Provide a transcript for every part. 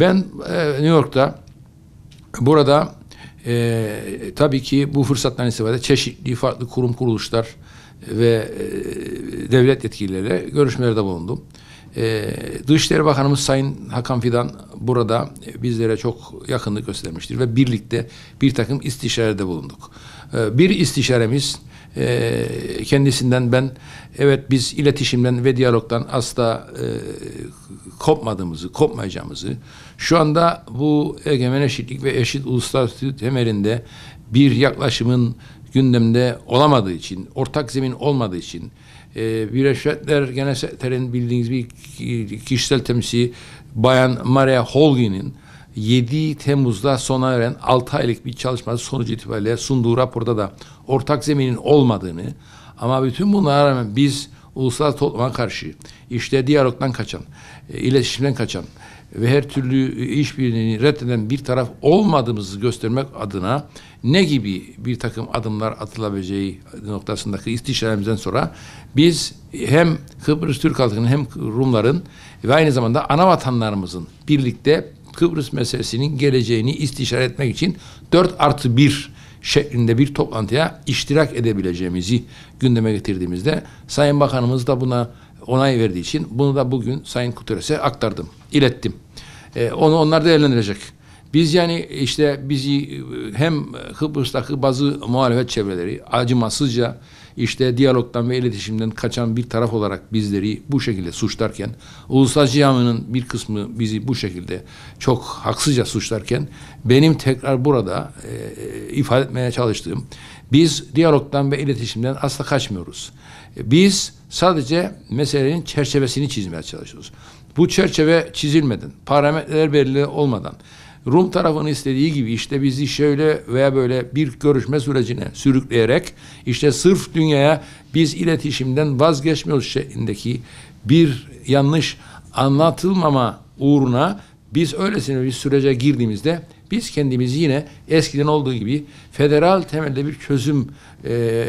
Ben e, New York'ta burada e, tabii ki bu fırsattan istifade çeşitli farklı kurum kuruluşlar e, ve e, devlet yetkilileriyle görüşmelerde bulundum. E, Dışişleri Bakanımız Sayın Hakan Fidan burada e, bizlere çok yakınlık göstermiştir ve birlikte bir takım istişarede bulunduk. E, bir istişaremiz ee, kendisinden ben evet biz iletişimden ve diyalogdan asla e, kopmadığımızı, kopmayacağımızı şu anda bu egemen eşitlik ve eşit uluslararası temelinde bir yaklaşımın gündemde olamadığı için, ortak zemin olmadığı için e, Birleşmiş Milletler Genel Sekreterin bildiğiniz bir kişisel temsili Bayan Maria Holgin'in 7 Temmuz'da sona eren 6 aylık bir çalışması sonucu itibariyle sunduğu raporda da ortak zeminin olmadığını ama bütün bunlara rağmen biz uluslararası topluma karşı işte diyalogdan kaçan, e, iletişimden kaçan ve her türlü işbirliğini reddeden bir taraf olmadığımızı göstermek adına ne gibi bir takım adımlar atılabileceği noktasındaki istişaremizden sonra biz hem Kıbrıs Türk halkının hem Rumların ve aynı zamanda ana vatanlarımızın birlikte Kıbrıs meselesinin geleceğini istişare etmek için 4 artı 1 şeklinde bir toplantıya iştirak edebileceğimizi gündeme getirdiğimizde Sayın Bakanımız da buna onay verdiği için bunu da bugün Sayın Kutures'e aktardım, ilettim. Ee, onu onlar değerlendirecek. Biz yani işte bizi hem Kıbrıs'taki bazı muhalefet çevreleri acımasızca işte diyalogdan ve iletişimden kaçan bir taraf olarak bizleri bu şekilde suçlarken, uluslararası caminin bir kısmı bizi bu şekilde çok haksızca suçlarken, benim tekrar burada e, e ifade etmeye çalıştığım, biz diyalogdan ve iletişimden asla kaçmıyoruz. E, biz sadece meselenin çerçevesini çizmeye çalışıyoruz. Bu çerçeve çizilmeden, parametreler belli olmadan, Rum tarafının istediği gibi işte bizi şöyle veya böyle bir görüşme sürecine sürükleyerek işte sırf dünyaya biz iletişimden vazgeçmiyoruz şeklindeki bir yanlış anlatılmama uğruna biz öylesine bir sürece girdiğimizde biz kendimizi yine eskiden olduğu gibi federal temelde bir çözüm e,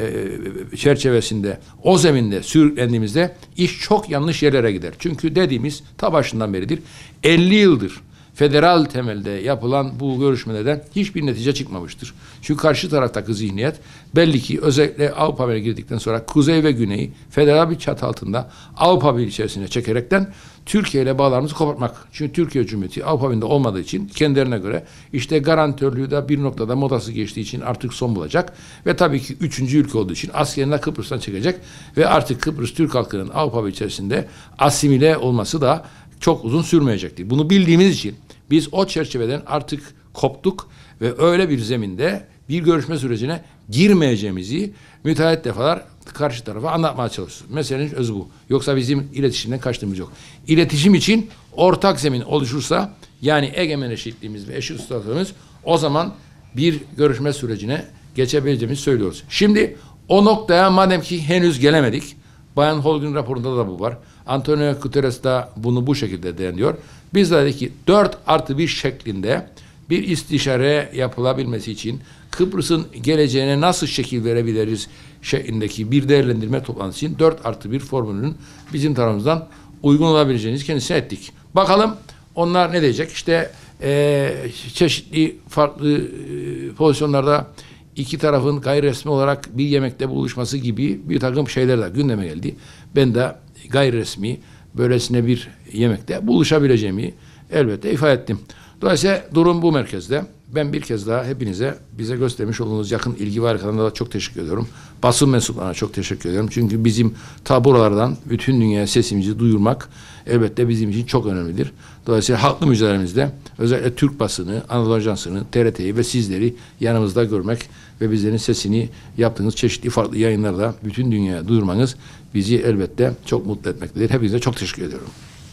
çerçevesinde, o zeminde sürüklendiğimizde iş çok yanlış yerlere gider. Çünkü dediğimiz ta başından beridir 50 yıldır federal temelde yapılan bu görüşmelerden hiçbir netice çıkmamıştır. Çünkü karşı taraftaki zihniyet belli ki özellikle Avrupa Birliği girdikten sonra kuzey ve güneyi federal bir çatı altında Avrupa Birliği içerisine çekerekten Türkiye ile bağlarımızı kopartmak. Çünkü Türkiye Cumhuriyeti Avrupa Birliği'nde olmadığı için kendilerine göre işte garantörlüğü de bir noktada modası geçtiği için artık son bulacak. Ve tabii ki üçüncü ülke olduğu için askerini de Kıbrıs'tan çekecek ve artık Kıbrıs Türk halkının Avrupa Birliği içerisinde asimile olması da çok uzun sürmeyecektir. Bunu bildiğimiz için biz o çerçeveden artık koptuk ve öyle bir zeminde bir görüşme sürecine girmeyeceğimizi müteahhit defalar karşı tarafa anlatmaya çalışıyoruz. Meselenin özü bu. Yoksa bizim iletişimden kaçtığımız yok. İletişim için ortak zemin oluşursa yani egemen eşitliğimiz ve eşit statümüz o zaman bir görüşme sürecine geçebileceğimizi söylüyoruz. Şimdi o noktaya madem ki henüz gelemedik Bayan Holg'un raporunda da bu var. Antonio Guterres de bunu bu şekilde deniyor. Biz de dedik ki 4 artı 1 şeklinde bir istişare yapılabilmesi için Kıbrıs'ın geleceğine nasıl şekil verebiliriz şeklindeki bir değerlendirme toplantısı için 4 artı 1 formülünün bizim tarafımızdan uygun olabileceğiniz kendisine ettik. Bakalım onlar ne diyecek? İşte e, çeşitli farklı e, pozisyonlarda iki tarafın gayri resmi olarak bir yemekte buluşması gibi bir takım şeyler de gündeme geldi. Ben de gayri resmi böylesine bir yemekte buluşabileceğimi elbette ifade ettim. Dolayısıyla durum bu merkezde. Ben bir kez daha hepinize bize göstermiş olduğunuz yakın ilgi ve arkalarına da çok teşekkür ediyorum. Basın mensuplarına çok teşekkür ediyorum. Çünkü bizim ta buralardan bütün dünyaya sesimizi duyurmak elbette bizim için çok önemlidir. Dolayısıyla haklı mücadelemizde özellikle Türk basını, Anadolu Ajansı'nı, TRT'yi ve sizleri yanımızda görmek ve bizlerin sesini yaptığınız çeşitli farklı yayınlarda bütün dünyaya duyurmanız bizi elbette çok mutlu etmektedir. Hepinize çok teşekkür ediyorum.